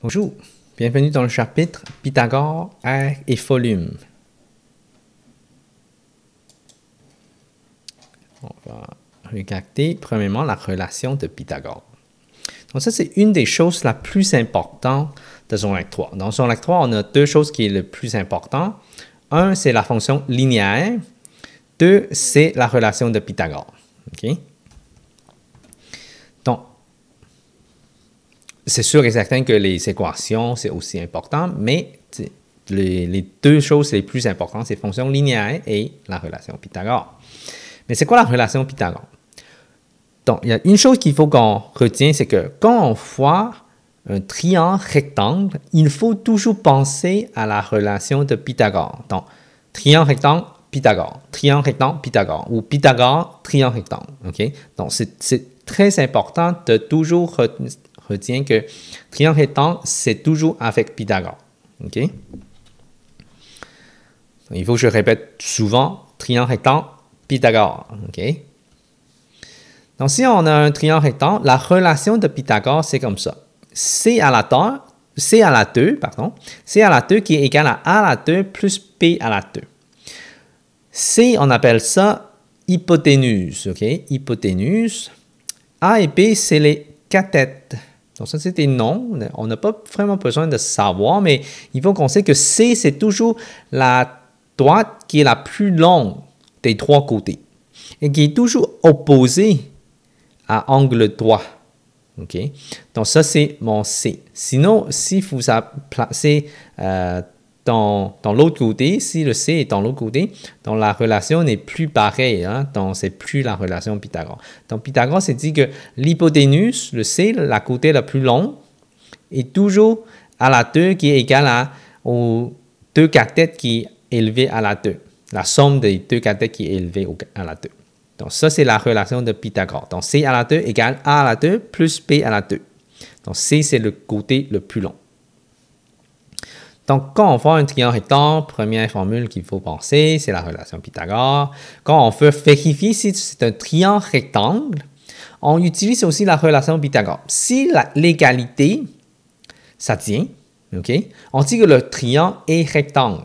Bonjour, bienvenue dans le chapitre Pythagore, air et volume. On va regarder premièrement la relation de Pythagore. Donc ça, c'est une des choses la plus importante de son acte 3. Dans son acte 3, on a deux choses qui sont le plus important. Un, c'est la fonction linéaire. Deux, c'est la relation de Pythagore. OK? c'est sûr et certain que les équations, c'est aussi important, mais les, les, deux choses les plus importantes, c'est fonction linéaire et la relation Pythagore. Mais c'est quoi la relation Pythagore? Donc, il y a une chose qu'il faut qu'on retienne, c'est que quand on voit un triangle rectangle, il faut toujours penser à la relation de Pythagore. Donc, triangle rectangle, Pythagore, triangle rectangle, Pythagore, ou Pythagore, triangle rectangle. ok Donc, c'est très important de toujours Retiens que triangle rectangle, c'est toujours avec Pythagore. OK? Il faut que je répète souvent, triangle rectangle, Pythagore. OK? Donc, si on a un triangle rectangle, la relation de Pythagore, c'est comme ça. C à la 2, C à la 2, pardon, C à la 2 qui est égal à A à la 2 plus P à la 2. C, on appelle ça hypoténuse, ok? Hypoténuse. A et B, c'est les cathètes. Donc ça, c'était non. On n'a pas vraiment besoin de savoir, mais il faut qu'on sait que C, c'est toujours la droite qui est la plus longue des trois côtés et qui est toujours opposée à angle droit. OK? Donc ça, c'est mon C. Sinon, si vous placez dans, l'autre côté, si le C est dans l'autre côté, donc la relation n'est plus pareille, hein, donc c'est plus la relation Pythagore. Donc Pythagore s'est dit que l'hypoténuse, le C, la côté la plus longue, est toujours à la 2 qui est égale à, aux deux cathètes qui est élevée à la 2. La somme des deux cathètes qui est élevée à la 2. Donc ça, c'est la relation de Pythagore. Donc C à la 2 égale A à la 2 plus P à la 2. Donc C, c'est le côté le plus long. Donc, quand on voit un triangle rectangle, première formule qu'il faut penser, c'est la relation Pythagore. Quand on veut vérifier si c'est un triangle rectangle, on utilise aussi la relation Pythagore. Si l'égalité, ça tient, ok, on dit que le triangle est rectangle.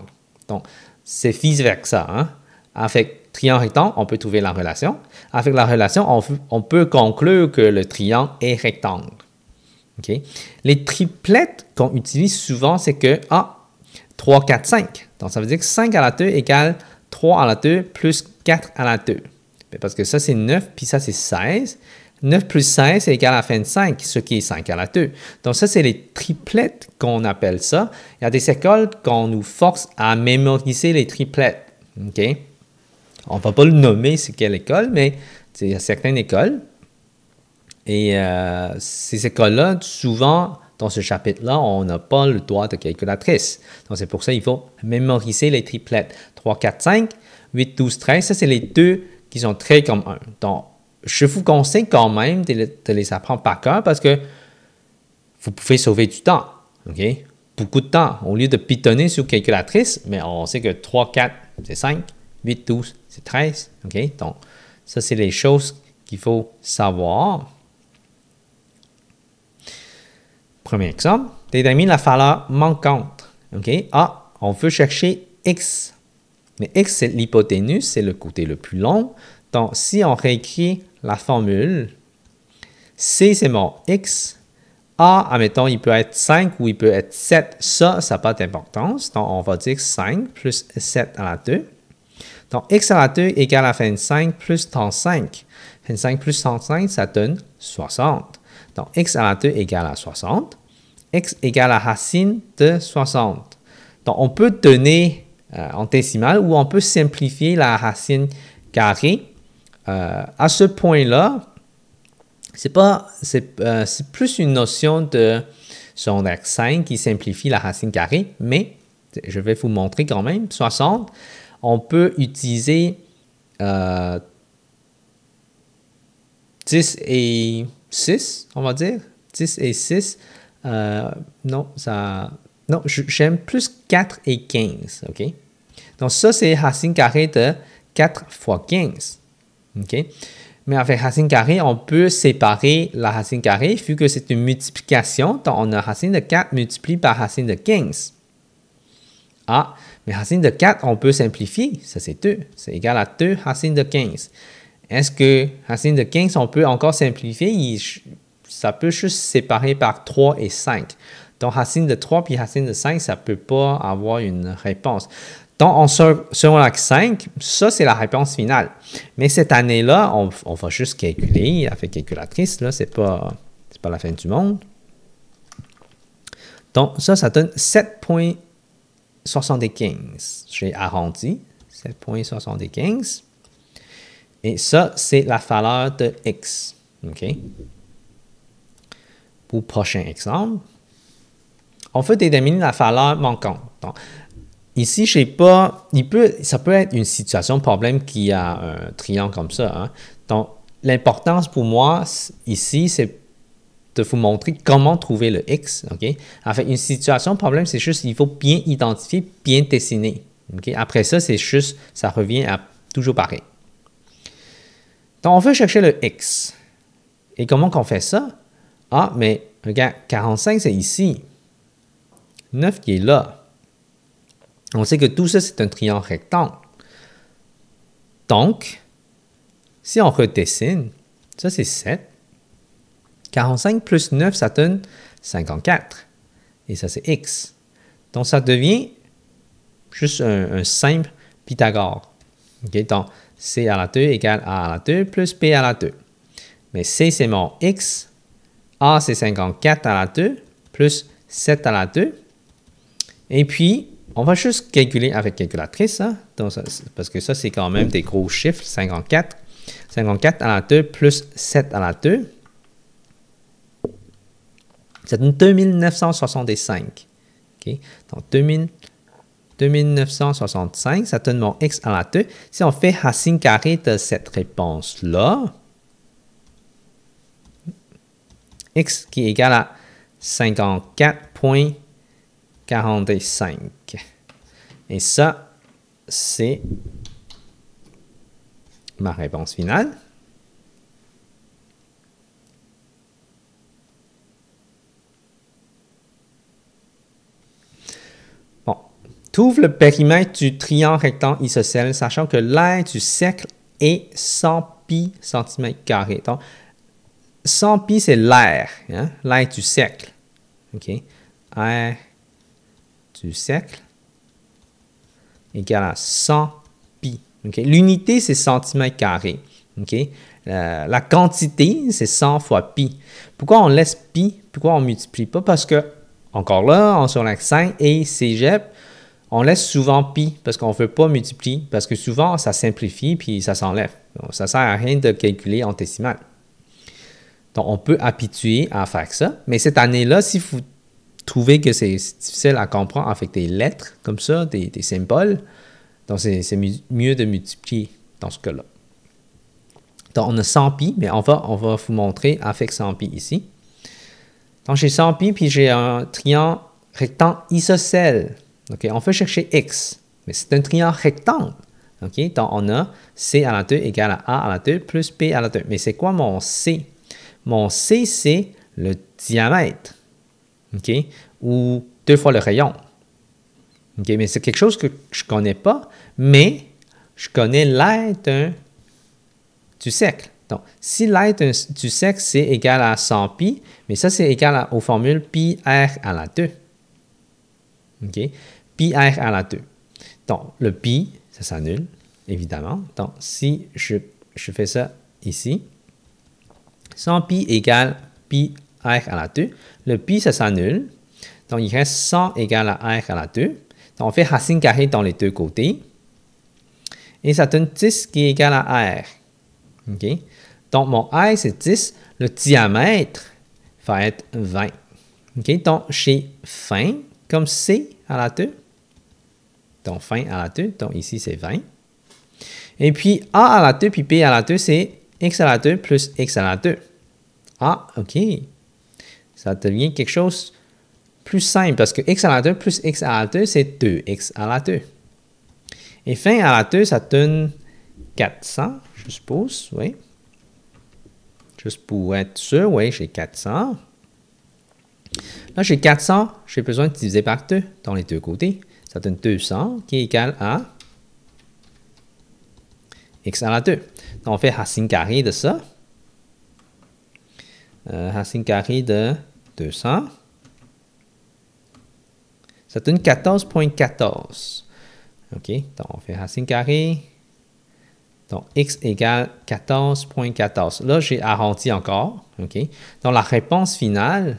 Donc, c'est vice-versa. Hein. Avec triangle rectangle, on peut trouver la relation. Avec la relation, on, on peut conclure que le triangle est rectangle. Les triplettes qu'on utilise souvent, c'est que ah, 3, 4, 5. Donc, ça veut dire que 5 à la 2 égale 3 à la 2 plus 4 à la 2. Ben, parce que ça, c'est 9, puis ça, c'est 16. 9 plus 16 la égal à 5, ce qui est 5 à la 2. Donc ça, c'est les triplettes qu'on appelle ça. Il y a des écoles qu'on nous force à mémoriser les triplettes. On ne va pas le nommer, c'est quelle école, mais il y a certaines écoles et euh, ces écoles-là, souvent, dans ce chapitre-là, on n'a pas le droit de calculatrice. Donc, c'est pour ça qu'il faut mémoriser les triplettes. 3, 4, 5, 8, 12, 13, ça, c'est les deux qui sont très communs. Donc, je vous conseille quand même de, les apprendre par cœur parce que vous pouvez sauver du temps. OK? Beaucoup de temps. Au lieu de pitonner sur calculatrice, mais on sait que 3, 4, c'est 5, 8, 12, c'est 13. OK? Donc, ça, c'est les choses qu'il faut savoir. Premier exemple, détermine la valeur manquante. OK? Ah, on veut chercher x. Mais x, c'est l'hypoténuse, c'est le côté le plus long. Donc, si on réécrit la formule, c, c'est mon x. A, admettons, il peut être 5 ou il peut être 7. Ça, ça n'a pas d'importance. Donc, on va dire 5 plus 7 à la 2. Donc, x à la 2 égale à 25 plus 35. 25 plus 35, ça donne 60. Donc, x à la 2 égale à 60. x égale à racine de 60. Donc, on peut donner euh, en décimale ou on peut simplifier la racine carrée. Euh, à ce point-là, c'est pas c'est euh, plus une notion de secondaire 5 qui simplifie la racine carrée, mais je vais vous montrer quand même. 60, on peut utiliser 10 et 6, on va dire. 10 et 6. Euh, non, ça. Non, j'aime plus 4 et 15. OK? Donc, ça, c'est racine carrée de 4 fois 15. OK? Mais avec racine carrée, on peut séparer la racine carrée vu que c'est une multiplication. Donc, on a racine de 4 multipliée par racine de 15. Ah, mais racine de 4, on peut simplifier. Ça, c'est 2. C'est égal à 2 racine de 15. Est-ce que racine de 15, on peut encore simplifier? ça peut juste séparer par 3 et 5. Donc, racine de 3 puis racine de 5, ça ne peut pas avoir une réponse. Donc, on sur, 5, ça, c'est la réponse finale. Mais cette année-là, on, va juste calculer avec calculatrice. Là, c'est pas, pas la fin du monde. Donc, ça, ça donne 7.75. J'ai arrondi. 7.75. Et ça, c'est la valeur de x. OK? Pour prochain exemple, on veut déterminer la valeur manquante. Ici, je ne sais pas, il peut, ça peut être une situation, problème qui a un triangle comme ça. Hein. Donc, l'importance pour moi ici, c'est de vous montrer comment trouver le x. ok En fait, une situation, problème, c'est juste qu'il faut bien identifier, bien dessiner. ok Après ça, c'est juste, ça revient à toujours pareil. Donc, on veut chercher le x. Et comment qu'on fait ça? Ah, mais regarde, 45, c'est ici. 9 qui est là. On sait que tout ça, c'est un triangle rectangle. Donc, si on redessine, ça c'est 7. 45 plus 9, ça donne 54. Et ça c'est x. Donc ça devient juste un, simple Pythagore. Okay? Donc c à la 2 égale a à la 2 plus b à la 2. Mais c, c'est mon x. a, c'est 54 à la 2 plus 7 à la 2. Et puis, on va juste calculer avec calculatrice, hein. Donc, parce que ça, c'est quand même des gros chiffres, 54. 54 à la 2 plus 7 à la 2. C'est 2965. Donc, 2965. 2965, ça donne mon x à la 2. Si on fait racine carré de cette réponse-là, x qui est égal à 54.45. Et ça, c'est ma réponse finale. « Trouve le périmètre du triangle rectangle isocèle, sachant que l'aire du cercle est 100 pi cm carré. Donc, 100 pi, c'est l'air, hein? l'air du cercle. OK? Air du cercle égale à 100 pi. L'unité, c'est cm. carrés. OK? Euh, la quantité, c'est 100 fois pi. Pourquoi on laisse pi? Pourquoi on multiplie pas? Parce que, encore là, on sur l'accent 5 et cégep, on laisse souvent pi parce qu'on ne veut pas multiplier, parce que souvent ça simplifie puis ça s'enlève. Donc ça ne sert à rien de calculer en décimal. Donc on peut habituer à faire ça, mais cette année-là, si vous trouvez que c'est difficile à comprendre avec des lettres comme ça, des, symboles, donc c'est mieux de multiplier dans ce cas-là. Donc on a 100 pi, mais on va, on va vous montrer avec 100 pi ici. Donc j'ai 100 pi, puis j'ai un triangle rectangle isocèle. On peut chercher x, mais c'est un triangle rectangle. Donc, on a c à la 2 égale à a à la 2 plus P à la 2. Mais c'est quoi mon c? Mon c, c'est le diamètre, ou deux fois le rayon. Mais c'est quelque chose que je ne connais pas, mais je connais l'aide du cercle. Donc, si l'aide du cercle, c'est égal à 100 pi, mais ça, c'est égal aux formules pi r à la 2. OK? Pi R à la 2. Donc, le pi, ça s'annule, évidemment. Donc, si je, je, fais ça ici, 100 pi égale pi R à la 2. Le pi, ça s'annule. Donc, il reste 100 égale à R à la 2. Donc, on fait racine carrée dans les deux côtés. Et ça donne 10 qui est égal à R. OK? Donc, mon R, c'est 10. Le diamètre va être 20. OK? Donc, j'ai fin, comme c'est à la 2. Donc, fin à la 2. Donc, ici, c'est 20. Et puis, A à la 2, puis B à la 2, c'est X à la 2 plus X à la 2. Ah, OK. Ça devient quelque chose plus simple parce que X à la 2 plus X à la 2, c'est 2X à la 2. Et fin à la 2, ça donne 400, je suppose, oui. Juste pour être sûr, oui, j'ai 400. Là, j'ai 400, j'ai besoin de diviser par 2 dans les deux côtés. Ça donne 200 qui est égal à x à la 2. Donc, on fait racine carrée de ça. Euh, racine carrée de 200. Ça donne 14.14. OK, donc on fait racine carrée. Donc, x égale 14.14. Là, j'ai arrondi encore. OK, donc la réponse finale,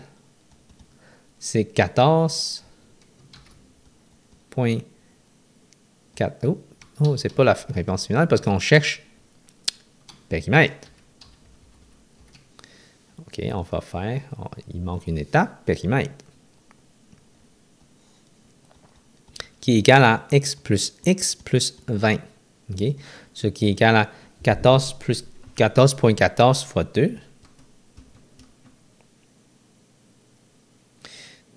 c'est 14. Oh, c'est pas la réponse finale parce qu'on cherche périmètre. OK, on va faire, il manque une étape, périmètre, qui est égal à x plus x plus 20, OK, ce qui est égal à 14 plus 14.14 14 fois 2,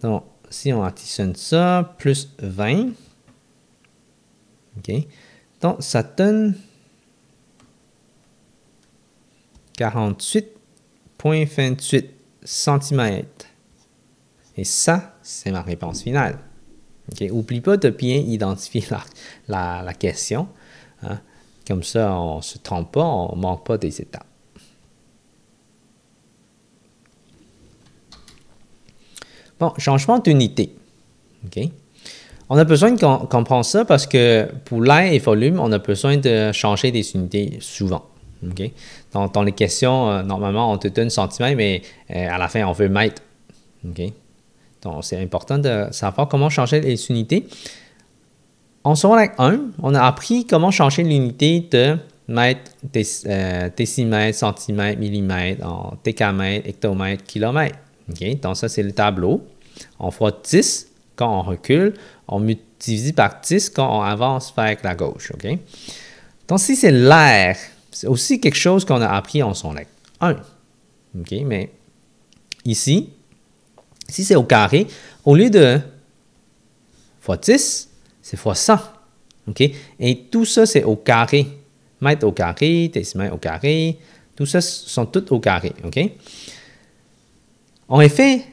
Donc, si on additionne ça, plus 20. OK. Donc, ça donne 48,28 cm. Et ça, c'est ma réponse finale. Ok, Oublie pas de bien identifier la, question. Hein. Comme ça, on ne se trompe pas, on ne manque pas des étapes. Bon, changement d'unité. On a besoin qu'on comprendre ça parce que pour l'air et volume, on a besoin de changer des unités souvent. Dans, les questions, euh, normalement, on te donne centimètres, mais euh, à la fin, on veut mètre. Donc, c'est important de savoir comment changer les unités. En secondaire 1, on a appris comment changer l'unité de mètre, déc, euh, décimètre, centimètre, millimètre, en décamètre, hectomètre, kilomètre. Donc, ça, c'est le tableau. On fois 10 quand on recule. On multiplie par 10 quand on avance vers la gauche. Donc, si c'est l'air, c'est aussi quelque chose qu'on a appris en son lettre. 1. Mais ici, si c'est au carré, au lieu de fois 10, c'est fois 100. Et tout ça, c'est au carré. Mètre au carré, décimètre au carré, tout ça sont toutes au carré. OK? En effet,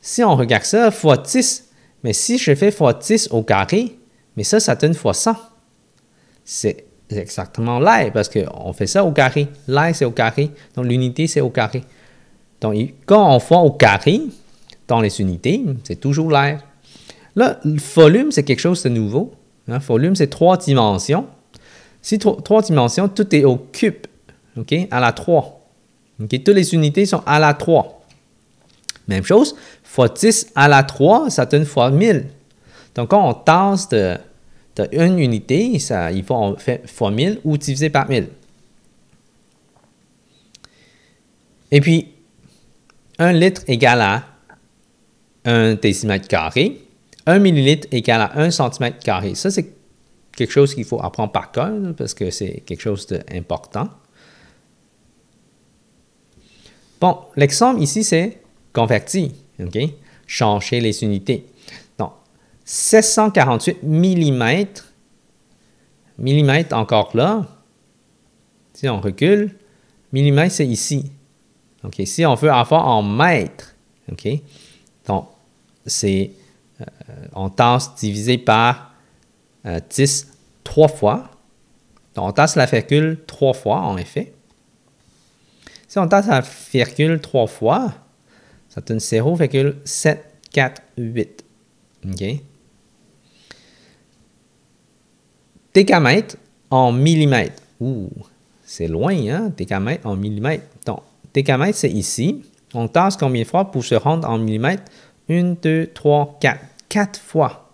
si on regarde ça, fois 10, mais si je fais fois 10 au carré, mais ça, ça donne fois 100. C'est exactement l'air parce qu'on fait ça au carré. L'air, c'est au carré. Donc, l'unité, c'est au carré. Donc, quand on fait au carré, dans les unités, c'est toujours l'air. Là, le volume, c'est quelque chose de nouveau. Le hein. volume, c'est trois dimensions. Si trois dimensions, tout est au cube, OK, à la 3. toutes les unités sont à la 3. Même chose, fois 10 à la 3, ça donne fois 1000. Donc, quand on tasse de, unité, il faut faire fois 1000 ou diviser par 1000. Et puis, 1 litre égale à 1 décimètre carré. 1 millilitre égale à 1 centimètre carré. Ça, c'est quelque chose qu'il faut apprendre par cœur parce que c'est quelque chose d'important. Bon, l'exemple ici, c'est converti, OK? Changer les unités. Donc, 748 mm, mm encore là, si on recule, mm c'est ici. OK, si on veut avoir en mètres, OK, donc c'est, euh, on tasse divisé par 10 euh, trois fois. Donc on tasse la virgule trois fois en effet. Si on tasse la virgule trois fois, ça donne 0,748. 4, 8. OK? Técamètre en millimètre. Ouh, c'est loin, hein? Técamètre en millimètre. Donc, técamètre, c'est ici. On tasse combien de fois pour se rendre en millimètre? 1, 2, 3, 4. 4 fois.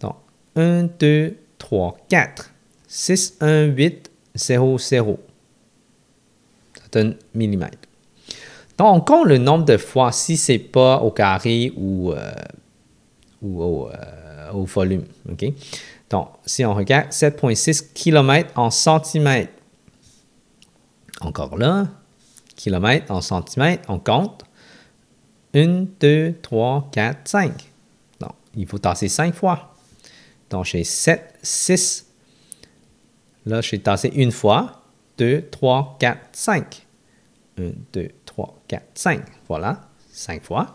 Donc, 1, 2, 3, 4. 6, 1, 8, 0, 0 millimètre. Donc, on compte le nombre de fois si c'est pas au carré ou, euh, euh, au, volume. Donc, si on regarde 7,6 km en centimètres. Encore là, kilomètres en centimètres, on compte 1, 2, 3, 4, 5. Donc, il faut tasser 5 fois. Donc, j'ai 7, 6. Là, j'ai tassé une fois. 2, 3, 4, 5. 1, 2, 3, 4, 5. Voilà, 5 fois.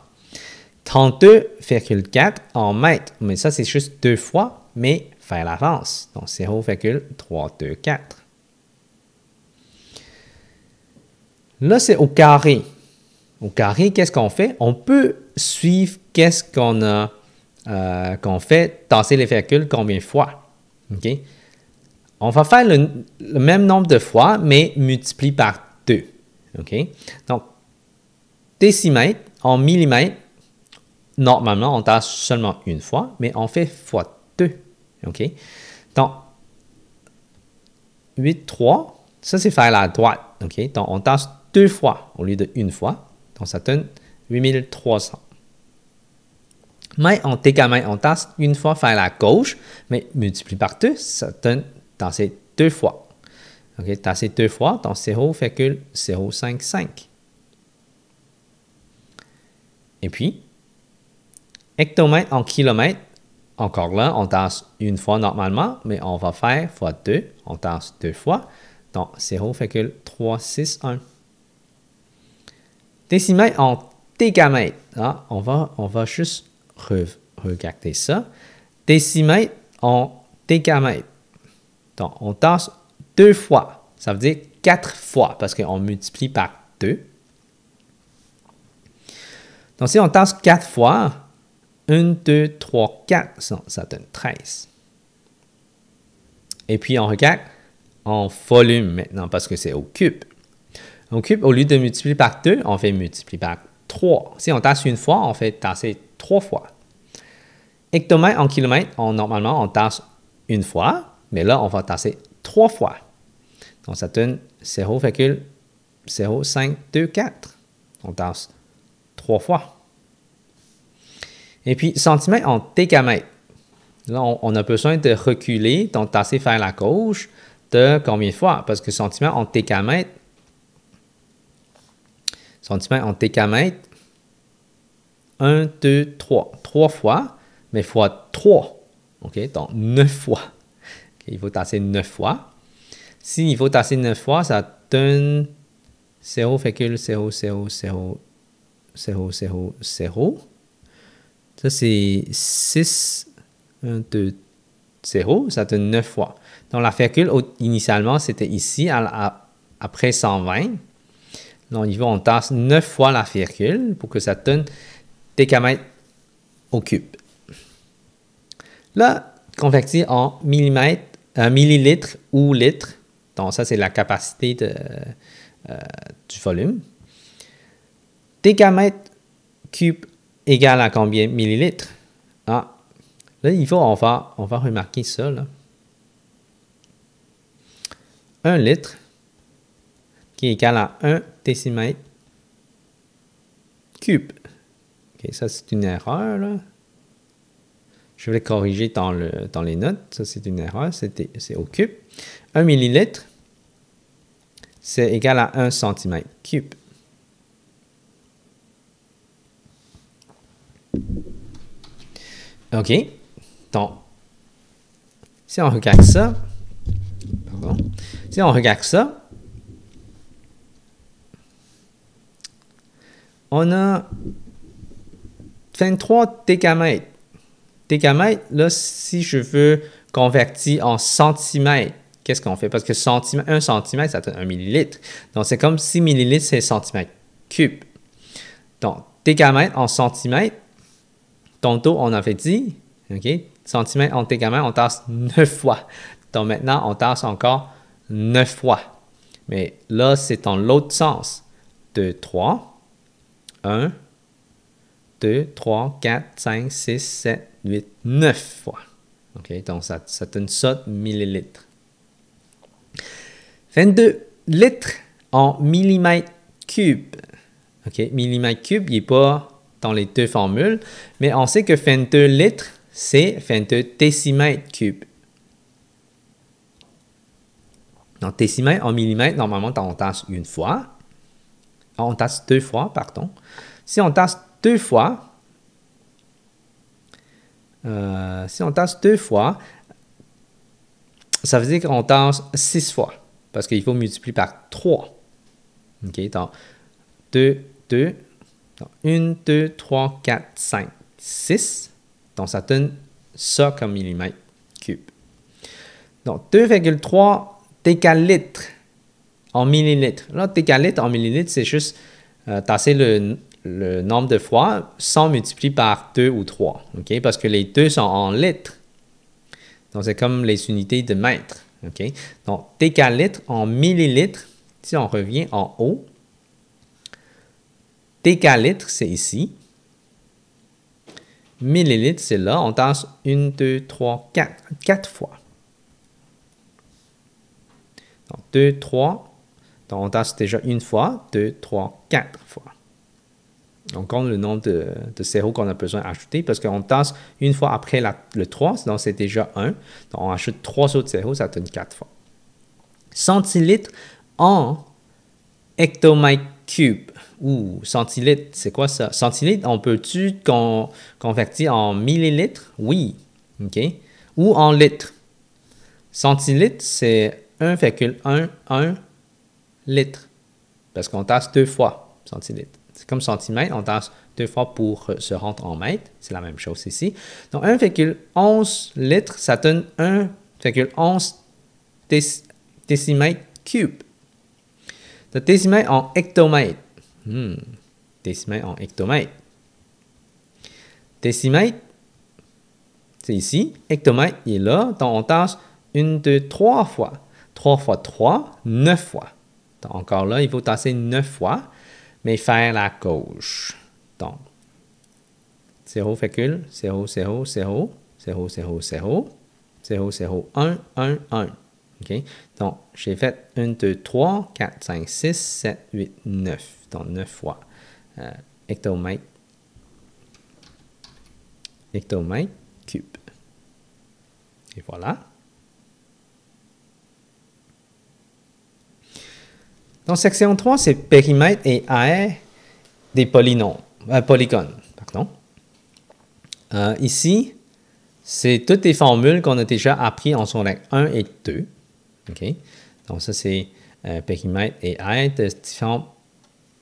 32,4 en mètre. Mais ça, c'est juste deux fois, mais faire l'avance. Donc 0,324. Là, c'est au carré. Au carré, qu'est-ce qu'on fait? On peut suivre qu'est-ce qu'on a, euh, qu'on fait, tasser les calculs combien de fois. OK? On va faire le, même nombre de fois, mais multiplié par 2. OK? Donc, décimètre en millimètre, normalement, on tasse seulement une fois, mais on fait fois 2. OK? Donc, 8, 3, ça c'est faire la droite. OK? Donc, on tasse deux fois au lieu de une fois. Donc, ça donne 8300. Mais en décamètre, on tasse une fois faire la gauche, mais multiplié par 2, ça donne Tasser deux fois. OK, tasser deux fois, donc 0 Et puis, hectomètre en kilomètre, encore là, on tasse une fois normalement, mais on va faire fois deux. on tasse deux fois. Donc, 0 Décimètre en tégamètre. Hein, on, va, on va juste regarder ça. Décimètre en tégamètre. Donc, on tasse deux fois. Ça veut dire quatre fois parce qu'on multiplie par deux. Donc, si on tasse quatre fois, 1, 2, 3, 4, ça donne 13. Et puis, on regarde en volume maintenant parce que c'est au cube. Au cube, au lieu de multiplier par deux, on fait multiplier par trois. Si on tasse une fois, on fait tasser trois fois. Hectomètre en kilomètre, normalement, on tasse une fois. Mais là, on va tasser trois fois. Donc, ça donne 0, 0, 5, 2, 4. On tasse trois fois. Et puis, sentiment en décamètre. Là, on, a besoin de reculer, donc tasser vers la gauche de combien de fois? Parce que sentiment en décamètre, Sentiment en décamètre, 1, 2, 3. 3 fois, mais fois 3. OK? Donc 9 fois il faut tasser 9 fois. S'il il faut tasser 9 fois, ça donne 0 0 0 0 0 0 0. Ça, c'est 6, 1, 2, 0, ça donne 9 fois. Donc, la fécule, initialement, c'était ici, à, après 120. Donc, il va, on tasse 9 fois la fécule pour que ça donne décamètre au cube. Là, converti en millimètres un millilitre ou litre, donc ça c'est la capacité de, euh, du volume. Décamètre cube égale à combien millilitre millilitres? Ah, là il faut, on va, on va remarquer ça là. Un litre qui est égal à un décimètre cube. OK, ça c'est une erreur là. Je vais corriger dans, les notes. Ça, c'est une erreur. C'est au cube. 1 millilitre, c'est égal à 1 cm cube. OK. Donc, si on regarde ça, pardon, si on regarde ça, on a 23 décamètres décamètre, là, si je veux convertir en centimètres, qu'est-ce qu'on fait? Parce que 1 un centimètre, ça donne un millilitre. Donc, c'est comme 6 millilitres, c'est centimètre cube. Donc, décamètre en centimètre, tantôt, on avait dit, OK, centimètre en décamètre, on tasse 9 fois. Donc, maintenant, on tasse encore 9 fois. Mais là, c'est dans l'autre sens. 2, 3, 1, 2, 3, 4, 5, 6, 7, neuf 9 fois. OK, donc ça, ça donne ça millilitres. 22 litres en millimètres cubes. OK, millimètres cubes, il n'est pas dans les deux formules, mais on sait que 22 litres, c'est 22 décimètres cubes. Donc, décimètres en millimètres, normalement, on tasse une fois. On tasse deux fois, pardon. Si on tasse deux fois, euh, si on tasse deux fois, ça veut dire qu'on tasse six fois parce qu'il faut multiplier par 3. OK, donc 2, 2, 1, 2, 3, 4, 5, 6. Donc ça donne ça comme millimètre cube. Donc 2,3 décalitres en millilitres. Là, décalitres en millilitres, c'est juste euh, tasser le le nombre de fois, 100 multiplié par 2 ou 3, OK? Parce que les 2 sont en litres. Donc, c'est comme les unités de mètre, OK? Donc, décalitre en millilitres, si on revient en haut, décalitre, c'est ici. Millilitres, c'est là. On tasse 1, 2, 3, 4. 4 fois. Donc, 2, 3. Donc, on tasse déjà une fois. 2, 3, 4 fois on compte le nombre de, de qu'on a besoin d'ajouter parce qu'on tasse une fois après le 3, donc c'est déjà 1. Donc on ajoute 3 autres zéros, ça donne 4 fois. Centilitres en hectomètre cube. Ouh, centilitres, c'est quoi ça? Centilitres, on peut-tu convertir en millilitres? Oui. OK. Ou en litres. Centilitres, c'est 1,11 litre parce qu'on tasse deux fois centilitres comme centimètre, on tasse deux fois pour euh, se rendre en mètre, c'est la même chose ici. Donc 1,11 litre, ça donne 1,11 décimètre cube. Donc décimètre en hectomètre. Hmm. Décimètre en hectomètre. Décimètre, c'est ici. Hectomètre, il est là. Donc on tasse une, deux, trois fois. Trois fois trois, neuf fois. encore là, il faut tasser 9 fois mais faire la gauche. Donc, 0, 0, 0, 0, 0, 0, 0, 0, 0, 1, 1, 1. Donc, j'ai fait 1, 2, 3, 4, 5, 6, 7, 8, 9. Donc, 9 fois hectomètre, euh, hectomètre cube. Et voilà. Donc, section 3, c'est périmètre et aire des polynômes, euh, polygones. Euh, ici, c'est toutes les formules qu'on a déjà apprises en son règle 1 et 2. Donc ça, c'est euh, périmètre et aire de différents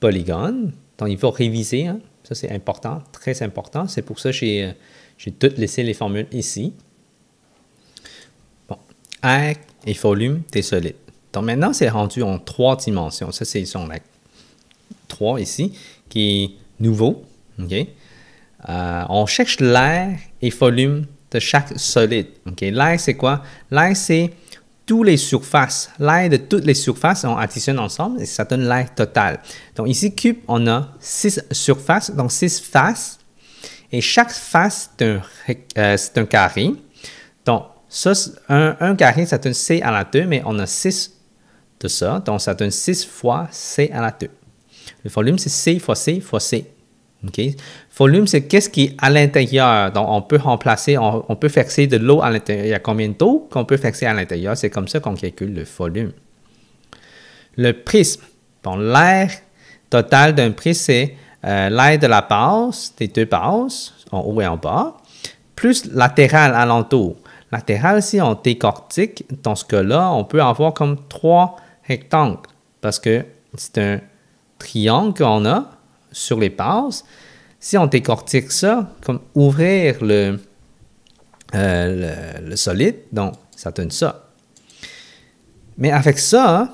polygones. Donc il faut réviser. Hein. Ça, c'est important, très important. C'est pour ça que j'ai tout laissé les formules ici. Bon, et volume des solides. Donc maintenant, c'est rendu en trois dimensions. Ça, c'est son lac 3 ici, qui est nouveau. Euh, on cherche l'air et volume de chaque solide. Ok, L'air, c'est quoi? L'air, c'est toutes les surfaces. L'air de toutes les surfaces, on additionne ensemble et ça donne l'air total. Donc ici, cube, on a six surfaces, donc six faces. Et chaque face, c'est un, euh, carré. Donc, ça, un, carré, ça donne C à la 2, mais on a 6 de ça. Donc, ça donne 6 fois C à la 2. Le volume, c'est C fois C fois C. OK? Volume, c'est qu'est-ce qui est à l'intérieur. Donc, on peut remplacer, on, peut fixer de l'eau à l'intérieur. Il y a combien d'eau qu'on peut fixer à l'intérieur? C'est comme ça qu'on calcule le volume. Le prisme. Bon, l'air total d'un prisme, c'est euh, l'air de la base, des deux bases, en haut et en bas, plus latéral alentour. Latéral, si on décortique, dans ce cas-là, on peut avoir comme trois rectangle parce que c'est un triangle qu'on a sur les bases, Si on décortique ça, comme ouvrir euh, le, le, solide, donc ça donne ça. Mais avec ça,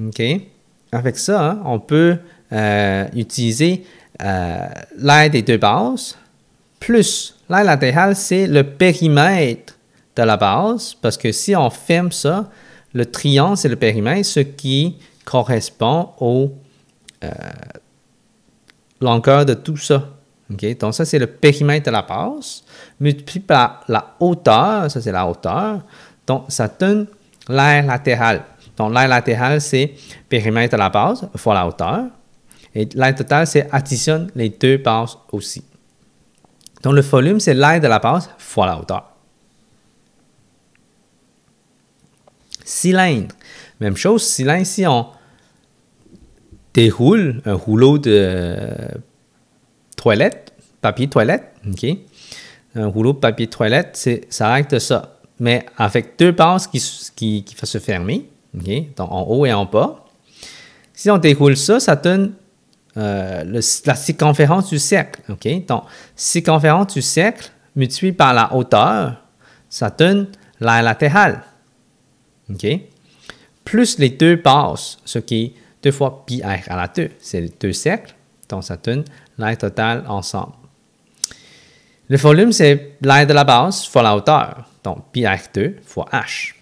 OK, avec ça, on peut euh, utiliser euh, l'aide des deux bases plus l'aide latérale, c'est le périmètre de la base parce que si on ferme ça, le triangle, c'est le périmètre, ce qui correspond au euh, de tout ça. Donc, ça, c'est le périmètre de la base. multiplié par la hauteur, ça, c'est la hauteur. Donc, ça donne l'aire latérale. Donc, l'aire latérale, c'est périmètre de la base fois la hauteur. Et l'aire totale, c'est additionne les deux bases aussi. Donc, le volume, c'est l'aire de la base fois la hauteur. cylindre. Même chose, cylindre, si on déroule un rouleau de euh, toilette, papier toilette, OK? Un rouleau de papier toilette, c'est, ça règle ça. Mais avec deux passes qui, qui, se fermer, en haut et en bas. Si on déroule ça, ça donne euh, la circonférence du cercle. OK? Donc, circonférence du cercle multipliée par la hauteur, ça donne l'aire latérale. OK? Plus les deux bases, ce qui est 2 fois pi r à la 2, c'est les deux cercles, donc ça donne l'air total ensemble. Le volume, c'est l'air de la base fois la hauteur, donc pi r2 fois h.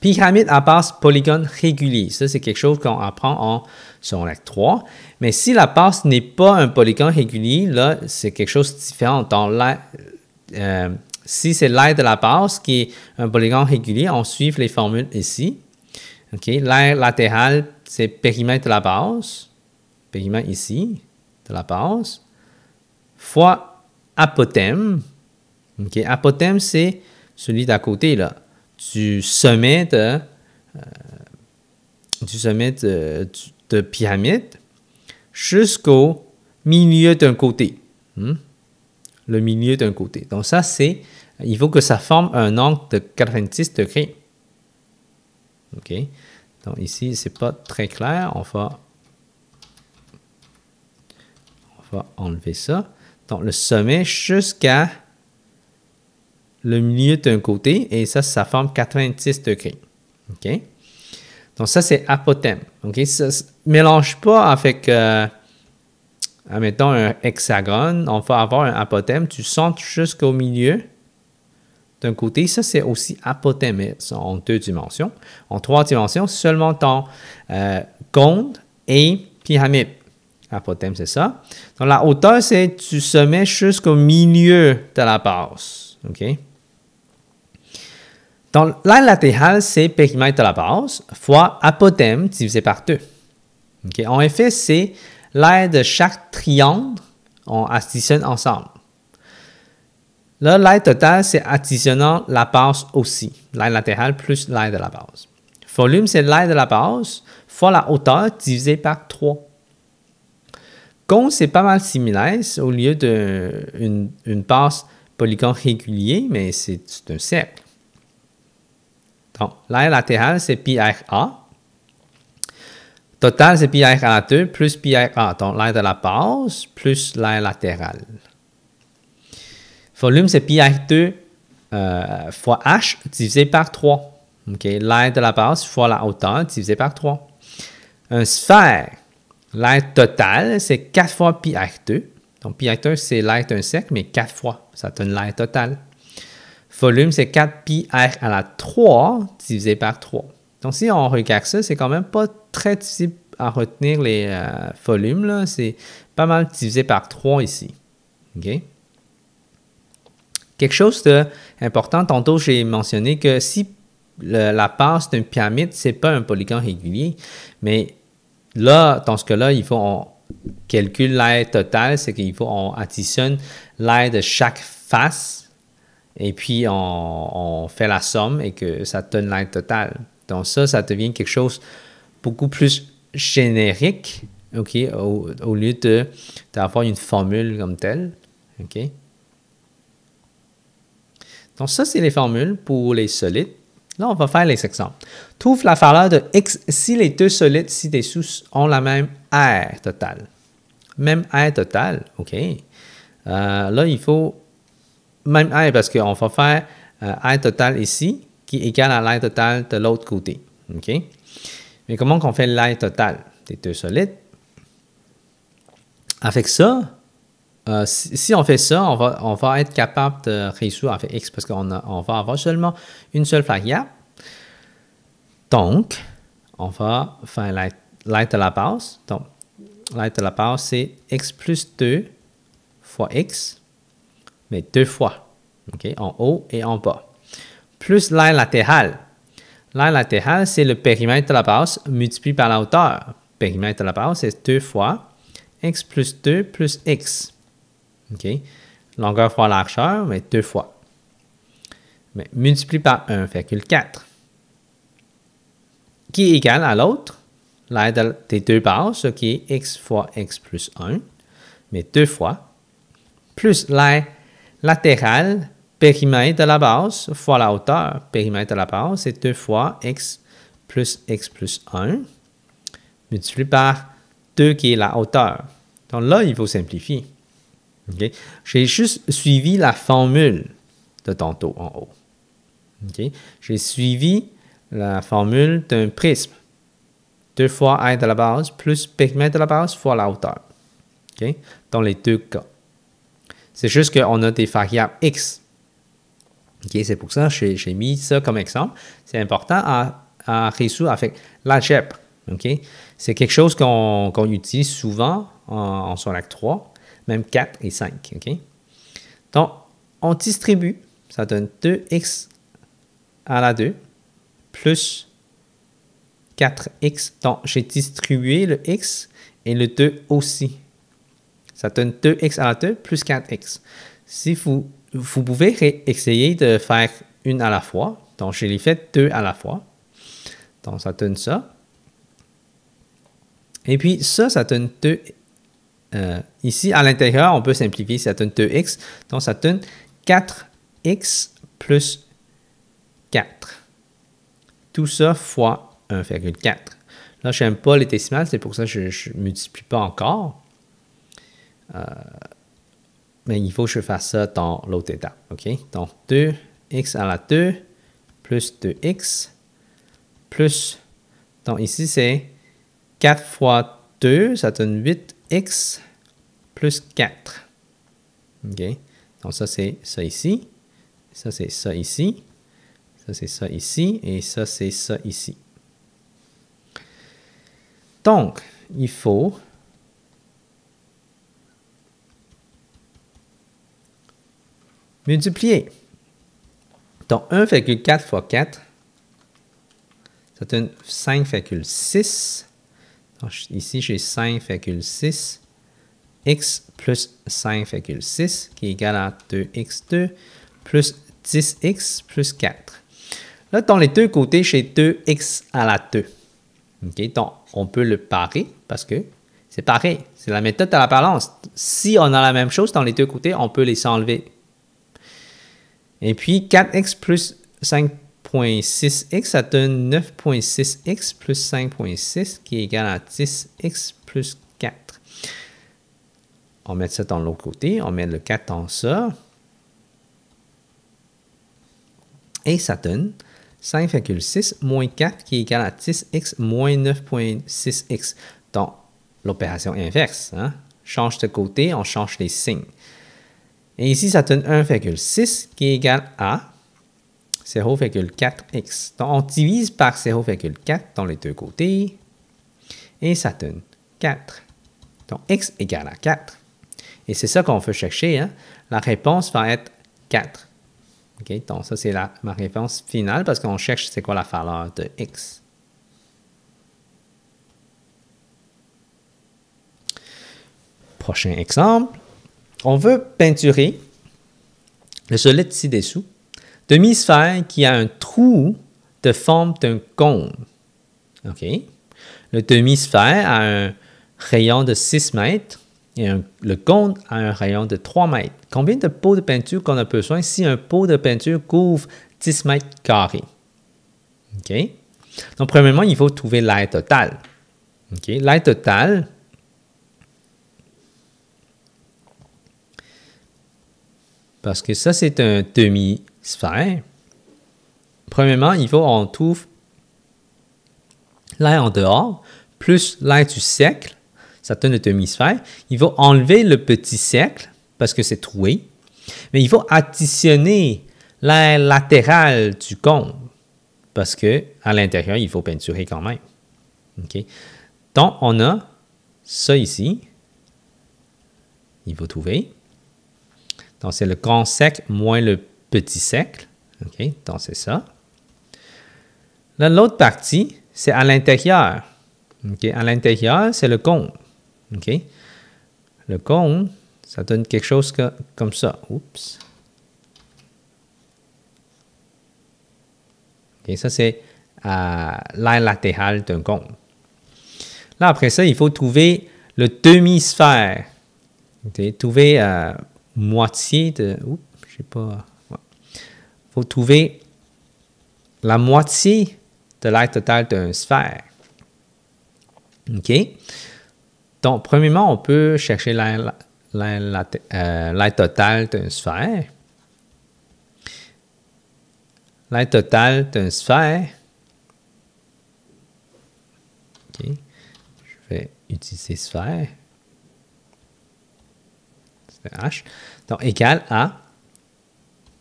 Pyramide à base polygone régulier. Ça, c'est quelque chose qu'on apprend en secondaire 3. Mais si la base n'est pas un polygone régulier, là, c'est quelque chose de différent dans la, euh, si c'est l'aire de la base qui est un polygone régulier, on suit les formules ici. OK, l'aire latérale, c'est périmètre de la base. périmètre ici, de la base. fois apothème. OK, apothème, c'est celui d'à côté, là, du sommet de, euh, du sommet de, pyramide jusqu'au milieu d'un côté. Hmm? Le milieu d'un côté. Donc ça, c'est il faut que ça forme un angle de 90 degrés. OK. Donc ici, c'est pas très clair. On va, enlever ça. Donc le sommet jusqu'à le milieu d'un côté et ça, ça forme 96 degrés. OK. Donc ça, c'est apothème. OK. Ça, ne mélange pas avec... Euh, admettons un hexagone, on va avoir un apothème Tu centres jusqu'au milieu d'un côté, ça c'est aussi apothème en deux dimensions. En trois dimensions, seulement dans euh, et pyramide. Apothème, c'est ça. Donc la hauteur, c'est du sommet jusqu'au milieu de la base. OK? Donc l'aile latérale, c'est périmètre de la base fois apothème divisé par deux. En effet, c'est l'aire de chaque triangle, en additionne ensemble. Là, l'aide totale, c'est additionnant la base aussi. L'aide latérale plus l'aide de la base. Volume, c'est l'aide de la base fois la hauteur divisé par 3. Con c'est pas mal similaire. Au lieu d'une base polygone régulier, mais c'est un cercle. Donc, l'aide latérale, c'est a. Total, c'est a 2 plus pi a, donc l'aide de la base plus l'aide latérale. Volume, c'est pi r 2 euh, fois H divisé par 3. OK. l'air de la base fois la hauteur divisé par 3. Un sphère, l'air totale, c'est 4 fois pi r 2 Donc, pi r 2 c'est l'air d'un cercle, mais 4 fois. Ça donne l'air totale. Volume, c'est 4 pi R à la 3 divisé par 3. Donc, si on regarde ça, c'est quand même pas très difficile à retenir les euh, volumes. C'est pas mal divisé par 3 ici. OK? Quelque chose d'important, tantôt j'ai mentionné que si la passe d'une pyramide, ce n'est pas un polygone régulier, mais là, dans ce cas-là, il faut on calcule l'aide totale, c'est qu'il faut on additionne l'aide de chaque face et puis on, fait la somme et que ça donne l'aide totale. Donc ça, ça devient quelque chose beaucoup plus générique, ok, au, lieu d'avoir une formule comme telle, ok. Donc ça, c'est les formules pour les solides. Là, on va faire les exemples. Trouve la valeur de x si les deux solides si ci sous, ont la même R totale. Même R totale, OK. Euh, là, il faut même R parce qu'on va faire euh, R total ici qui est égal à l'air totale de l'autre côté. OK? Mais comment qu'on fait l'air totale des deux solides? Avec ça, euh, si, on fait ça, on va, être capable de résoudre avec x parce qu'on va avoir seulement une seule variable. Donc, on va faire la, l'aide de la base. Donc, l'aide de la base, c'est x plus 2 fois x, mais deux fois, en haut et en bas, plus l'aide latérale. L'aide latérale, c'est le périmètre de la base multiplié par la hauteur. Périmètre de la base, c'est 2 fois x plus 2 plus x. Okay? Longueur fois largeur, mais deux fois. Mais multiplie par 1,4, 4. Qui est égal à l'autre? L'aide des deux bases, ce qui est x fois x plus 1, mais deux fois, plus l'aide latérale périmètre de la base fois la hauteur périmètre de la base, c'est deux fois x plus x plus 1 multiplié par 2 qui est la hauteur. Donc là, il faut simplifier. J'ai juste suivi la formule de tantôt en haut. J'ai suivi la formule d'un prisme. Deux fois a de la base plus pigment de la base fois la hauteur. Dans les deux cas. C'est juste qu'on a des variables X. C'est pour ça que j'ai mis ça comme exemple. C'est important à, résoudre avec l'algèbre. C'est quelque chose qu'on utilise souvent en, en 3 même 4 et 5. OK? Donc, on distribue, ça donne 2x à la 2 plus 4x. Donc, j'ai distribué le x et le 2 aussi. Ça donne 2x à la 2 plus 4x. Si vous, vous pouvez essayer de faire une à la fois, donc je l'ai fait deux à la fois. Donc ça donne ça. Et puis ça, ça donne 2 x euh, ici, à l'intérieur, on peut simplifier, ça donne 2x. Donc, ça donne 4x plus 4. Tout ça fois 1,4. Là, je n'aime pas les décimales, c'est pour ça que je ne multiplie pas encore. Euh, mais il faut que je fasse ça dans l'autre étape. OK? Donc, 2x à la 2 plus 2x plus... Donc, ici, c'est 4 fois 2, ça donne 8 x plus 4. Donc, ça, c'est ça ici. Ça, c'est ça ici. Ça, c'est ça ici. Et ça, c'est ça ici. Donc, il faut multiplier. Donc, 1,4 fois 4, ça donne 5,6. Ah, ici, j'ai 56 x plus 5,6 qui est égal à 2x2, plus 10x plus 4. Là, dans les deux côtés, j'ai 2x à la 2. Donc, on peut le parer parce que c'est pareil. C'est la méthode à la balance. Si on a la même chose dans les deux côtés, on peut les enlever. Et puis, 4x plus 5 9.6x, ça donne 9.6x plus 5.6 qui est égal à 10x plus 4. On met ça dans l'autre côté, on met le 4 dans ça. Et ça donne 5,6 moins 4 qui est égal à 10x moins 9.6x. Donc, l'opération inverse. Hein. Change de côté, on change les signes. Et ici, ça donne 1,6 qui est égal à 04 x Donc, on divise par 0,4 dans les deux côtés. Et ça donne 4. Donc, x égale à 4. Et c'est ça qu'on veut chercher. Hein. La réponse va être 4. Donc, ça, c'est ma réponse finale parce qu'on cherche c'est quoi la valeur de x. Prochain exemple. On veut peinturer le solide ci-dessous Demi-sphère qui a un trou de forme d'un cône. OK? Le demi-sphère a un rayon de 6 mètres et le cône a un rayon de 3 mètres. Combien de pots de peinture qu'on a besoin si un pot de peinture couvre 10 mètres carrés? OK? Donc, premièrement, il faut trouver l'air total. OK? L'air total, parce que ça, c'est un demi Sphère. Premièrement, il faut on trouve l'air en dehors, plus l'air du cercle, ça donne notre sphère Il va enlever le petit cercle parce que c'est troué. Mais il faut additionner l'air latéral du cône parce que à l'intérieur, il faut peinturer quand même. OK? Donc, on a ça ici. Il faut trouver. Donc, c'est le grand sec moins le petit cercle. OK, donc c'est ça. Là, l'autre partie, c'est à l'intérieur. OK, à l'intérieur, c'est le cône. OK, le con, ça donne quelque chose que, comme ça. Oups. OK, ça, c'est l'air latéral d'un con. Là, après ça, il faut trouver le demi-sphère. ok. trouver euh, moitié de... Oups, je sais pas trouver la moitié de l'aide totale d'une sphère. OK? Donc, premièrement, on peut chercher la euh, totale d'une sphère. L'aide totale d'une sphère. OK. Je vais utiliser sphère. C'est H. Donc, égal à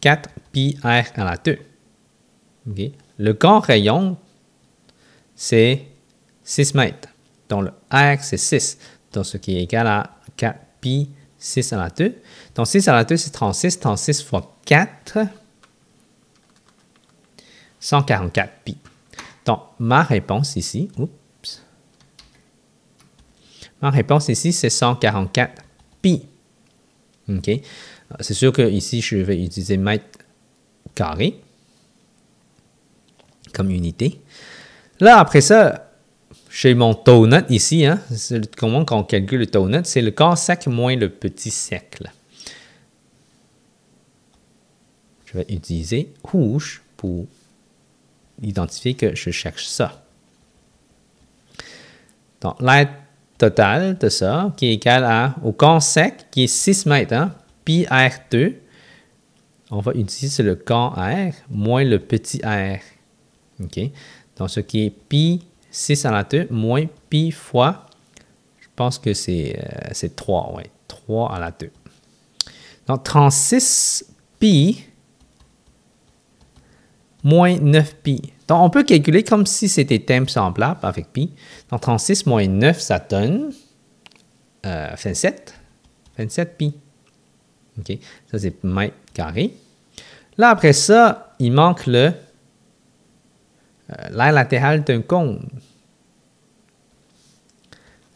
4 pi r à la 2. Le grand rayon, c'est 6 mètres. Donc le r, c'est 6. Donc ce qui est égal à 4 pi 6 à la 2. Donc 6 à la 2, c'est 36. 36 fois 4, 144 pi. Donc ma réponse ici, oups, ma réponse ici, c'est 144 pi. OK? Ah, c'est sûr que ici, je vais utiliser mètre carré comme unité. Là, après ça, j'ai mon note ici. Hein, comment on calcule le note? C'est le corps sec moins le petit cercle. Je vais utiliser rouge pour identifier que je cherche ça. Donc, l'aide totale de ça qui est égale au corps sec qui est 6 mètres. Hein, pi r2, on va utiliser le grand r moins le petit r. OK? Donc, ce qui est pi 6 à la 2 moins pi fois, je pense que c'est 3, oui, 3 à la 2. Donc, 36 pi moins 9 pi. Donc, on peut calculer comme si c'était temps semblable avec pi. Donc, 36 moins 9, ça donne 27. Euh, 27 pi. OK? Ça, c'est mètre carré. Là, après ça, il manque le euh, l'air latéral d'un compte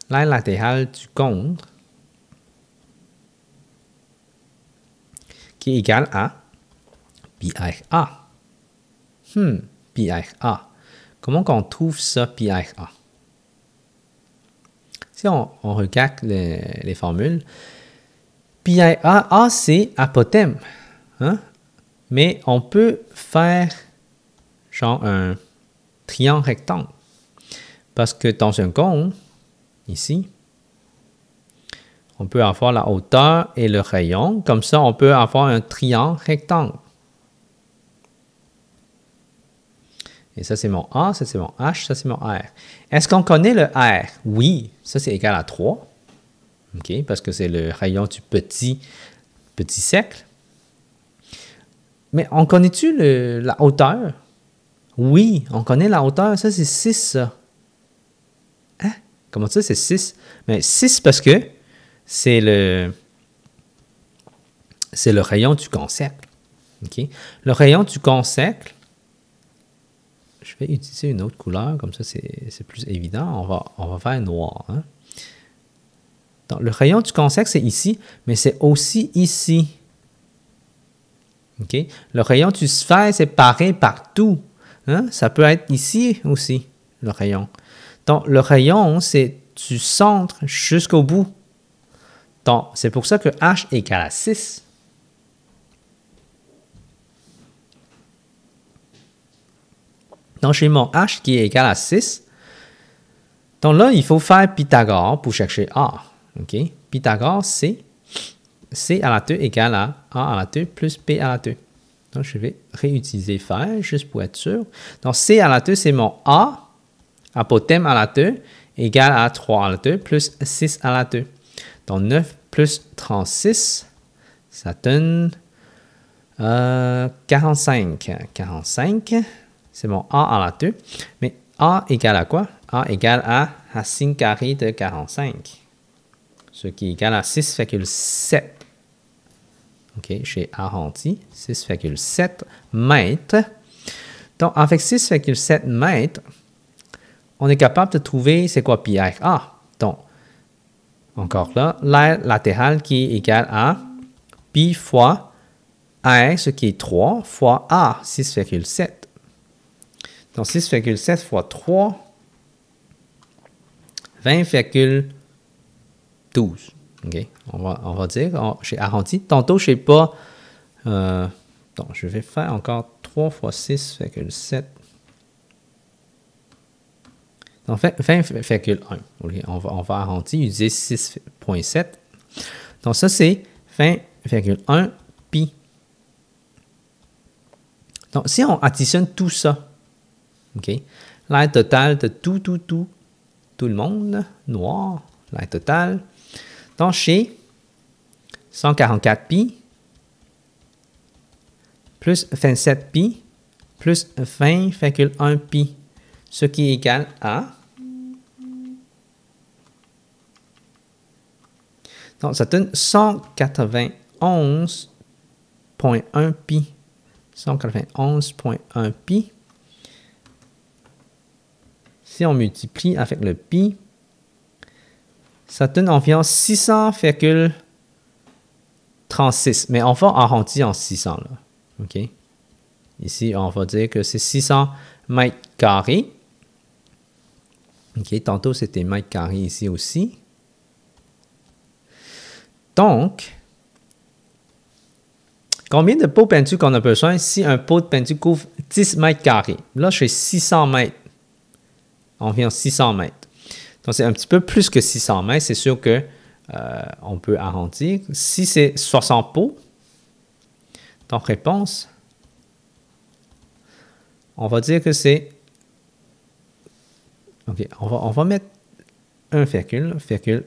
L'air latéral du compte qui est égal à pi hmm, pi Hmm, r. Comment qu'on trouve ça, a Si on, on regarde les formules, a c'est apothème. Hein? Mais on peut faire genre un triangle rectangle. Parce que dans un con, ici, on peut avoir la hauteur et le rayon. Comme ça, on peut avoir un triangle rectangle. Et ça, c'est mon A, ça, c'est mon H, ça, c'est mon R. Est-ce qu'on connaît le R? Oui, ça, c'est égal à 3 parce que c'est le rayon du petit, petit cercle. Mais on connaît-tu la hauteur? Oui, on connaît la hauteur. Ça, c'est 6, Hein? Comment ça, c'est 6? Mais 6 parce que c'est le, c'est le rayon du concept. Le rayon du concept, je vais utiliser une autre couleur, comme ça c'est plus évident. On va, on va faire noir. Hein? Donc, le rayon du conseil, c'est ici, mais c'est aussi ici. Le rayon du sphère, c'est pareil partout. Hein? Ça peut être ici aussi, le rayon. Donc, le rayon, c'est du centre jusqu'au bout. Donc, c'est pour ça que H égale à 6. Donc, j'ai mon H qui est égal à 6. Donc là, il faut faire Pythagore pour chercher R. OK? Pythagore, c'est C à la 2 égale à A à la 2 plus P à la 2. Donc, je vais réutiliser faire juste pour être sûr. Donc, C à la 2, c'est mon A, apothème à la 2, égale à 3 à la 2 plus 6 à la 2. Donc, 9 plus 36, ça donne 45. Euh, 45, c'est mon A à la 2. Mais A égale à quoi? A égale à racine carré de 45 ce qui est égal à 6,7 OK, j'ai arrondi 6,7 mètres. Donc, avec 6,7 mètres, on est capable de trouver c'est quoi pi avec a. Ah, donc, encore là, la latérale qui est égal à pi fois a, ce qui est 3, fois a, 6,7. Donc 6,7 fois 3, 20,7 12. On va, on va dire, j'ai arrondi. Tantôt, je sais pas. Euh, donc, je vais faire encore 3 fois 6,7. Donc, 1. On, va, on va arrondir, utiliser 6.7. Donc, ça, c'est 20,1 pi. Donc, si on additionne tout ça, OK, l'air total de tout, tout, tout, tout le monde, noir, la total, donc, 144 pi plus 27 pi plus 20,1 pi, ce qui est égal à... Donc, ça donne 191.1 pi. 191.1 pi. Si on multiplie avec le pi, ça donne environ 600,36. Mais on va arrondir en 600. OK? Ici, on va dire que c'est 600 mètres carrés. OK, tantôt c'était mètres carrés ici aussi. Donc, combien de pots peinture qu'on a besoin si un pot de peinture couvre 10 mètres carrés? Là, je fais 600 mètres. Environ 600 mètres. Donc, c'est un petit peu plus que 600 mètres. C'est sûr qu'on euh, peut arrondir. Si c'est 60 pots, donc réponse, on va dire que c'est... OK, on va, on va mettre un fercule, fercule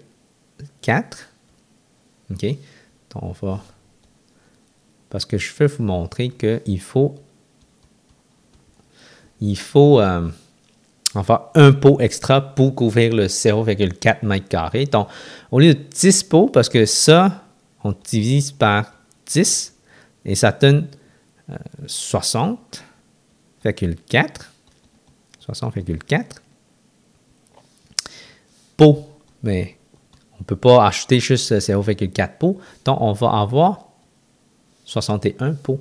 4. OK, donc on va... Parce que je veux vous montrer qu'il faut... Il faut... Euh, enfin un pot extra pour couvrir le 0,4 mètre carré. Donc, au lieu de 10 pots, parce que ça, on divise par 10 et ça donne 60,4. Euh, 60,4 pots. Mais on ne peut pas acheter juste 0,4 pots. Donc, on va avoir 61 pots.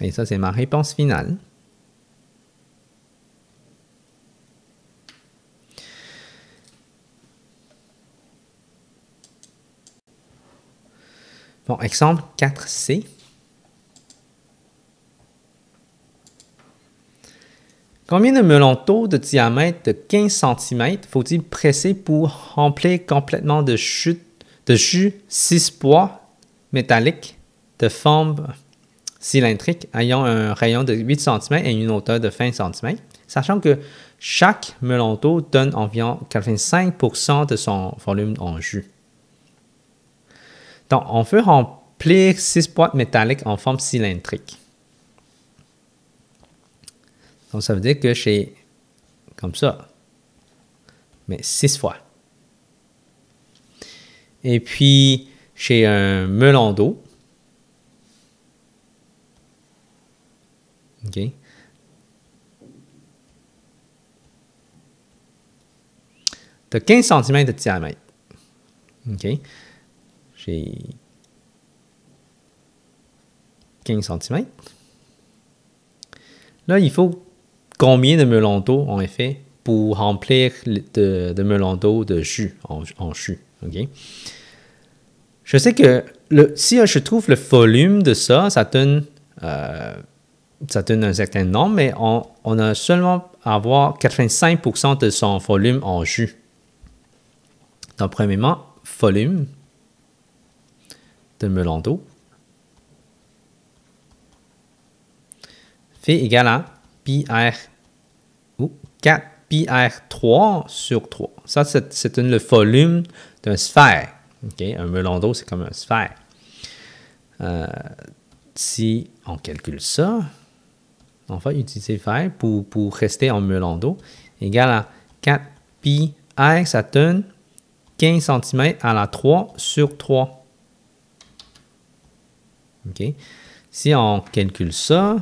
Et ça, c'est ma réponse finale. Bon, exemple 4C. Combien de melons de diamètre de 15 cm faut-il presser pour remplir complètement de, chute, de jus 6 poids métalliques de forme cylindrique ayant un rayon de 8 cm et une hauteur de 20 cm, sachant que chaque melon d'eau donne environ 85% de son volume en jus. Donc, on veut remplir 6 boîtes métalliques en forme cylindrique. Donc, ça veut dire que j'ai comme ça, mais 6 fois. Et puis, j'ai un melon d'eau OK? Tu 15 cm de diamètre. OK? J'ai 15 cm. Là, il faut combien de melons d'eau en effet, pour remplir de, de melons d'eau de jus, en, jus. OK? Je sais que le, si je trouve le volume de ça, ça donne euh, ça donne un certain nombre, mais on, a seulement à avoir 85% de son volume en jus. Donc, premièrement, volume de melon d'eau fait égal à r ou 4 r 3 sur 3. Ça, c'est le volume d'un sphère. Un melon d'eau, c'est comme un sphère. Euh, si on calcule ça, en fait, utiliser faire pour, pour rester en d'eau égale à 4 pi r, ça donne 15 cm à la 3 sur 3. OK? Si on calcule ça,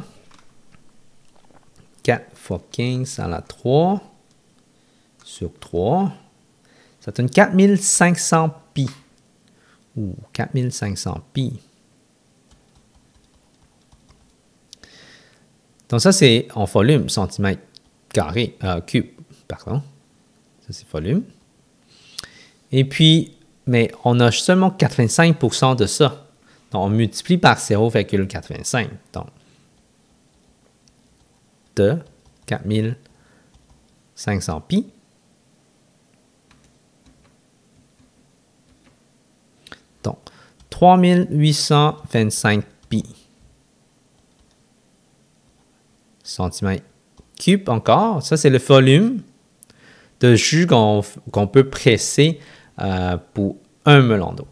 4 fois 15 à la 3 sur 3, ça donne 4500 pi. Ou 4500 pi. Donc ça, c'est en volume, centimètre carré, euh, cube, pardon. Ça, c'est volume. Et puis, mais on a seulement 85% de ça. Donc, on multiplie par 0,85. Donc, de 4500 pi. Donc, 3825 cm cube encore. Ça, c'est le volume de jus qu'on peut presser euh, pour un melon d'eau.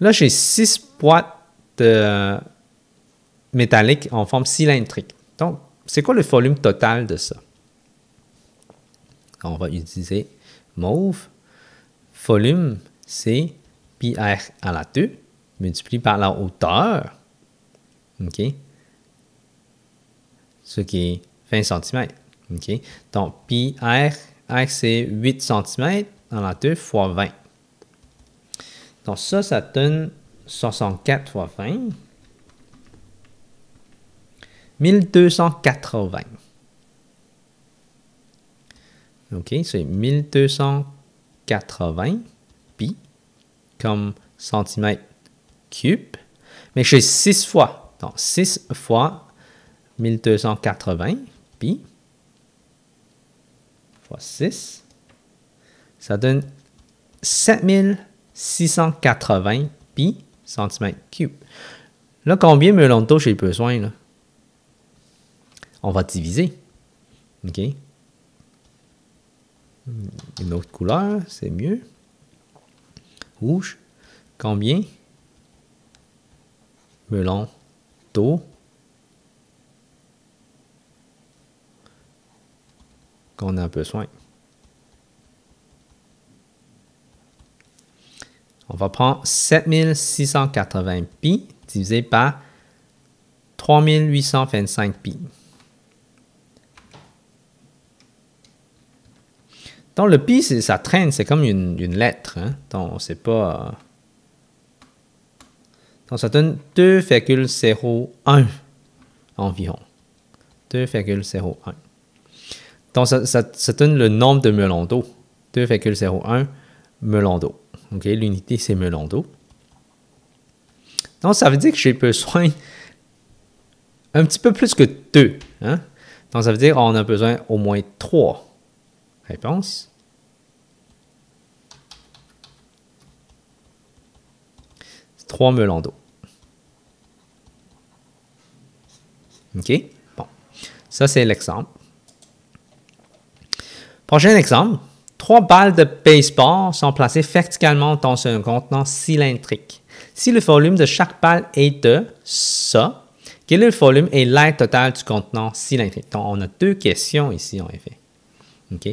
Là, j'ai six boîtes métalliques en forme cylindrique. Donc, c'est quoi le volume total de ça? On va utiliser mauve. Volume, c'est pi r à la 2 multiplié par la hauteur. OK? ce qui est 20 cm. OK? Donc, pi R, R c'est 8 cm dans la 2 fois 20. Donc ça, ça donne 64 fois 20. 1280. OK, c'est 1280 pi comme centimètre cube. Mais j'ai 6 fois. Donc 6 fois 1280 pi fois 6, ça donne 7680 pi cm3 Là, combien de melons de j'ai besoin? On va diviser. OK? Hmm, une autre couleur, c'est mieux. Rouge. Combien? Melon d'eau qu'on a besoin. On va prendre 7680 pi divisé par 3825 pi. Donc le pi, ça traîne, c'est comme une, lettre. Hein. Donc c'est pas... Euh. Donc ça donne 2,01 environ. 2,01. Donc, ça, donne le nombre de melons d'eau. 2,01 melons d'eau. OK, l'unité, c'est melons Donc, ça veut dire que j'ai besoin un petit peu plus que 2. Hein. Donc, ça veut dire qu'on a besoin au moins 3. Réponse. 3 melons OK? Bon. Ça, c'est l'exemple. Prochain exemple. Trois balles de baseball sont placées verticalement dans un contenant cylindrique. Si le volume de chaque balle est de ça, quel est le volume et l'air totale du contenant cylindrique? Donc, on a deux questions ici, en effet.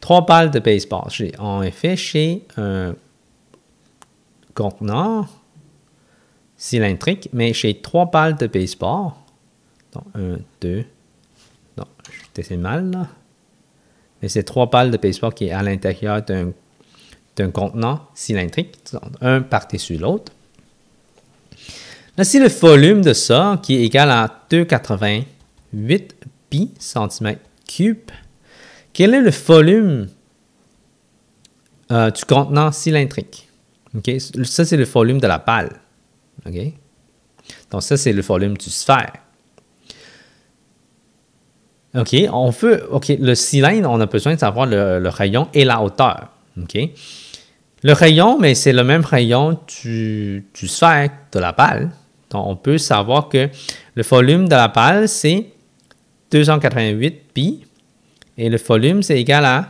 Trois balles de baseball. En effet, chez un contenant cylindrique, mais chez trois balles de baseball. Donc, un, deux. Non, je mal là. Et trois balles de baseball qui est à l'intérieur d'un contenant cylindrique, un par dessus l'autre. c'est le volume de ça qui est égal à 2,88 pi cm cube. Quel est le volume euh, du contenant cylindrique? Ça, c'est le volume de la balle. Donc, ça, c'est le volume du sphère. OK, on veut le cylindre, on a besoin de savoir le, rayon et la hauteur. OK. Le rayon, mais c'est le même rayon du, du de la balle. Donc, on peut savoir que le volume de la balle, c'est 288 pi. Et le volume, c'est égal à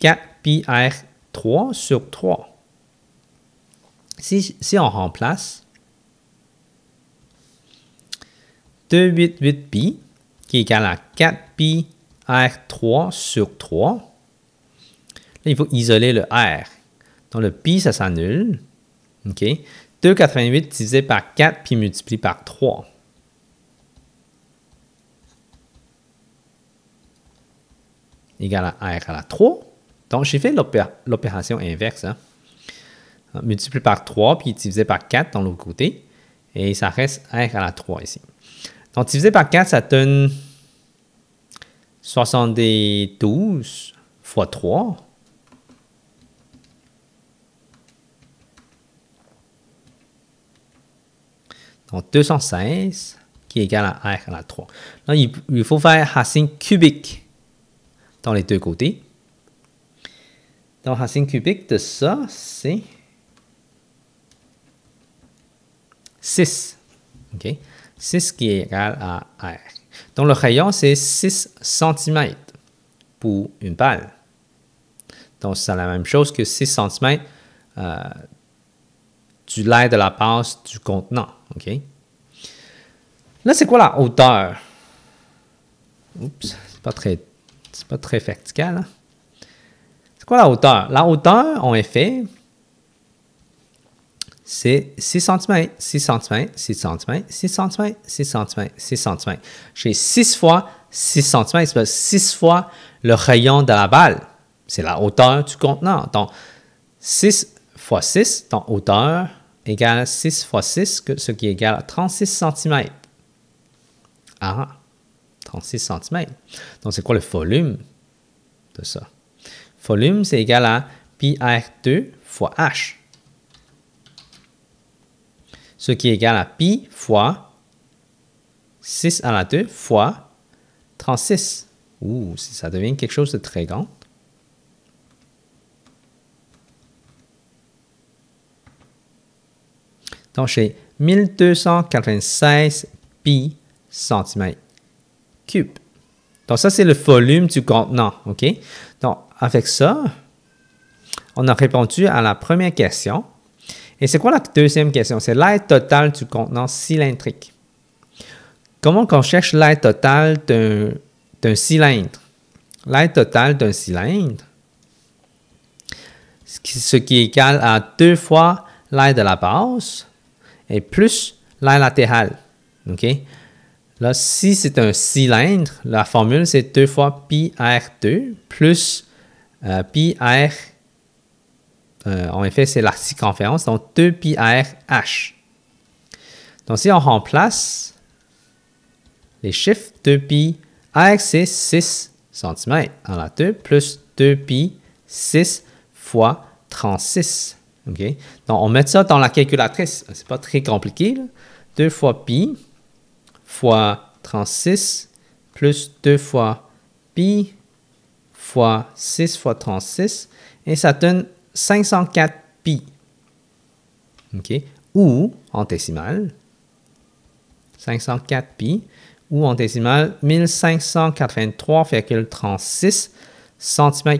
4 pi R3 sur 3. Si, si on remplace 288 pi qui est égal à 4 pi R3 sur 3. Là, il faut isoler le R. Donc, le pi, ça s'annule. OK? 2,88 divisé par 4 puis multiplié par 3. Égal à R à la 3. Donc, j'ai fait l'opération inverse. Hein? multiplié par 3 puis divisé par 4 dans l'autre côté. Et ça reste R à la 3 ici. Donc, divisé par 4, ça donne 72 fois 3. Donc 216 qui est égal à R à la 3. Donc, il, faut faire racine cubique dans les deux côtés. Donc racine cubique de ça, c'est 6. OK? ce qui est égal à R. Donc le rayon, c'est 6 cm pour une balle. Donc c'est la même chose que 6 cm euh, du l'air de la passe du contenant. OK? Là, c'est quoi la hauteur? Oups, c'est pas très, c'est pas très vertical. Hein? C'est quoi la hauteur? La hauteur, en effet, c'est 6 cm, 6 cm, 6 cm, 6 cm, 6 cm, 6 cm. J'ai 6 fois 6 cm, c'est 6 fois le rayon de la balle. C'est la hauteur du contenant. Donc, 6 fois 6, donc hauteur égale 6 fois 6, ce qui est égal à 36 cm. Ah, 36 cm. Donc, c'est quoi le volume de ça? Volume, c'est égal à pi r 2 fois h ce qui est égal à pi fois 6 à la 2 fois 36. Ouh, ça devient quelque chose de très grand. Donc, j'ai 1296 pi cm cube. Donc, ça, c'est le volume du contenant, OK? Donc, avec ça, on a répondu à la première question. Et c'est quoi la deuxième question? C'est l'aide totale du contenant cylindrique. Comment qu'on cherche l'aide totale d'un cylindre? L'aide totale d'un cylindre, ce qui est égal à deux fois l'aide de la base et plus l'aide latérale. OK? Là, si c'est un cylindre, la formule c'est 2 fois r 2 plus euh, r euh, en effet, c'est la conférence donc 2 pi r h. Donc, si on remplace les chiffres 2 pi r, c'est 6 cm. Alors, 2 plus 2 pi 6 fois 36. OK? Donc, on met ça dans la calculatrice. C'est pas très compliqué. 2 fois pi fois 36 plus 2 fois pi fois 6 fois 36. Et ça donne 504 pi. OK. Ou en décimale, 504 pi, ou en décimale, 1583,36 cm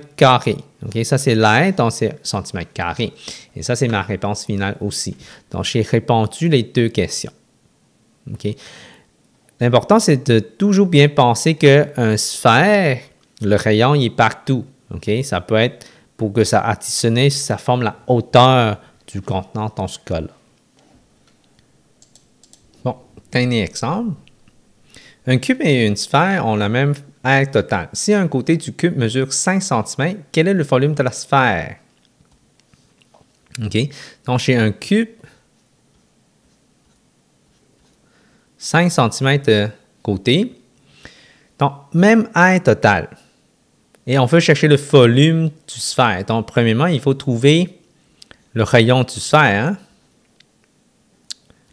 OK, ça c'est l'air, donc c'est cm Et ça c'est ma réponse finale aussi. Donc j'ai répondu les deux questions. OK. L'important c'est de toujours bien penser un sphère, le rayon il est partout. OK, ça peut être pour que ça additionne, ça forme la hauteur du contenant dans ce cas Bon, dernier exemple. Un cube et une sphère ont la même aire totale. Si un côté du cube mesure 5 cm, quel est le volume de la sphère? OK. Donc, j'ai un cube, 5 cm de côté. Donc, même aire totale. Et on veut chercher le volume du sphère. Donc, premièrement, il faut trouver le rayon du sphère.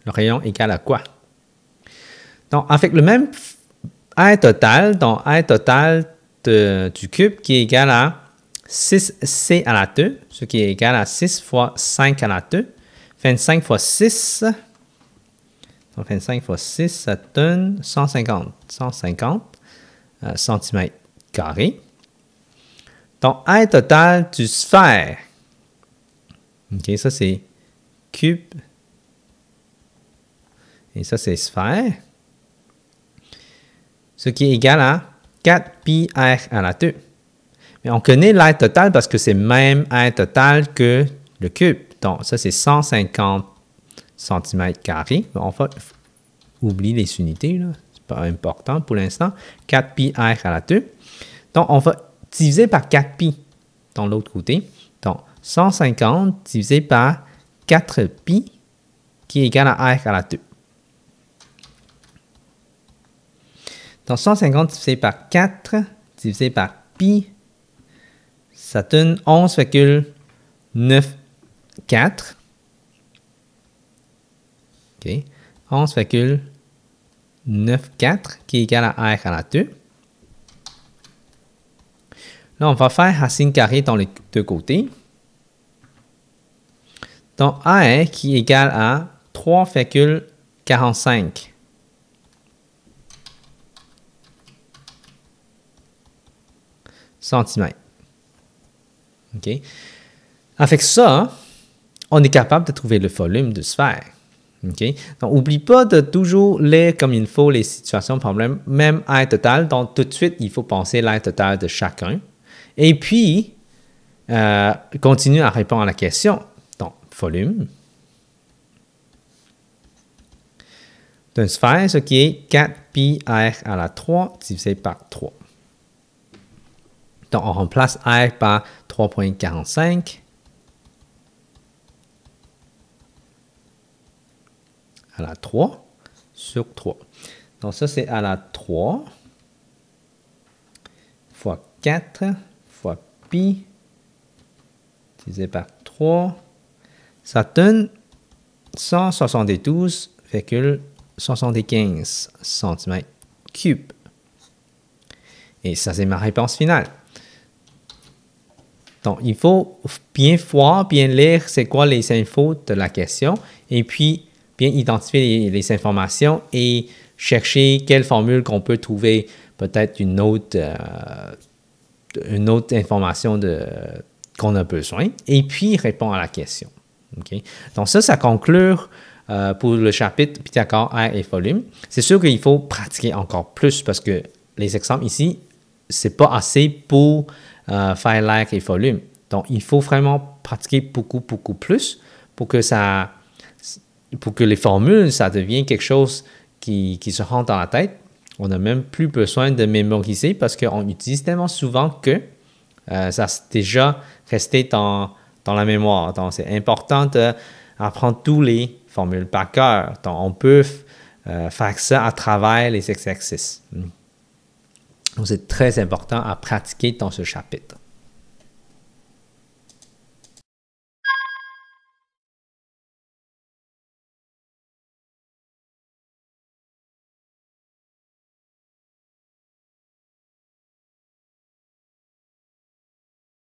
Le rayon égal à quoi? Donc, avec le même A total, donc A total du cube qui est égal à 6C à la 2, ce qui est égal à 6 fois 5 à la 2. 25 fois 6, donc 25 fois 6, ça donne 150, 150 cm carrés. Donc, R total du sphère. OK, ça c'est cube. Et ça c'est sphère. Ce qui est égal à 4 pi R à la 2. Mais on connaît l'aire total parce que c'est même R total que le cube. Donc ça c'est 150 cm carrés. On va oublier les unités là. C'est pas important pour l'instant. 4 pi R à la 2. Donc on va divisé par 4pi dans l'autre côté. Donc, 150 divisé par 4pi qui est égal à r à la 2. Donc, 150 divisé par 4 divisé par pi, ça donne 11,94. OK. 11,94 qui est égal à r à la 2. Là, on va faire racine carrée dans les deux côtés. Donc, est qui est égal à 3,45. cm. OK? Avec ça, on est capable de trouver le volume de sphère. OK? Donc, n'oublie pas de toujours lire comme il faut les situations, problèmes, même air total. Donc, tout de suite, il faut penser l'air total de chacun. Et puis, euh, continue à répondre à la question. Donc, volume d'une sphère, ce qui est 4 pi r à la 3 divisé par 3. Donc, on remplace r par 3.45 à la 3 sur 3. Donc, ça, c'est à la 3 fois 4 pi divisé par 3, ça donne 172,75 cm3. Et ça, c'est ma réponse finale. Donc, il faut bien voir, bien lire c'est quoi les infos de la question et puis bien identifier les, informations et chercher quelle formule qu'on peut trouver peut-être une autre euh, une autre information qu'on a besoin, et puis répond à la question. Donc ça, ça conclut euh, pour le chapitre d'accord, air et volume. C'est sûr qu'il faut pratiquer encore plus parce que les exemples ici, c'est pas assez pour euh, faire l'air et volume. Donc il faut vraiment pratiquer beaucoup, beaucoup plus pour que ça, pour que les formules, ça devienne quelque chose qui, qui se rentre dans la tête on n'a même plus besoin de mémoriser parce qu'on utilise tellement souvent que euh, ça c'est déjà resté dans, la mémoire. Donc, c'est important d'apprendre tous les formules par cœur. on peut euh, faire ça à travers les exercices. Hmm. Donc, c'est très important à pratiquer dans ce chapitre.